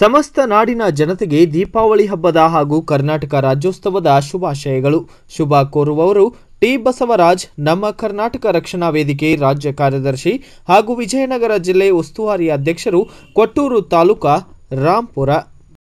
ಸಮಸ್ತ ನಾಡಿನ ಜನತೆಗೆ ದೀಪಾವಳಿ ಹಬ್ಬದ ಹಾಗೂ ಕರ್ನಾಟಕ ರಾಜ್ಯೋತ್ಸವದ ಶುಭಾಶಯಗಳು ಶುಭ ಕೋರುವವರು ಟಿ ಬಸವರಾಜ್ ನಮ್ಮ ಕರ್ನಾಟಕ ರಕ್ಷಣಾ ವೇದಿಕೆ ರಾಜ್ಯ ಕಾರ್ಯದರ್ಶಿ ಹಾಗೂ ವಿಜಯನಗರ ಜಿಲ್ಲೆ ಉಸ್ತುವಾರಿ ಅಧ್ಯಕ್ಷರು ಕೊಟ್ಟೂರು ತಾಲೂಕಾ ರಾಂಪುರ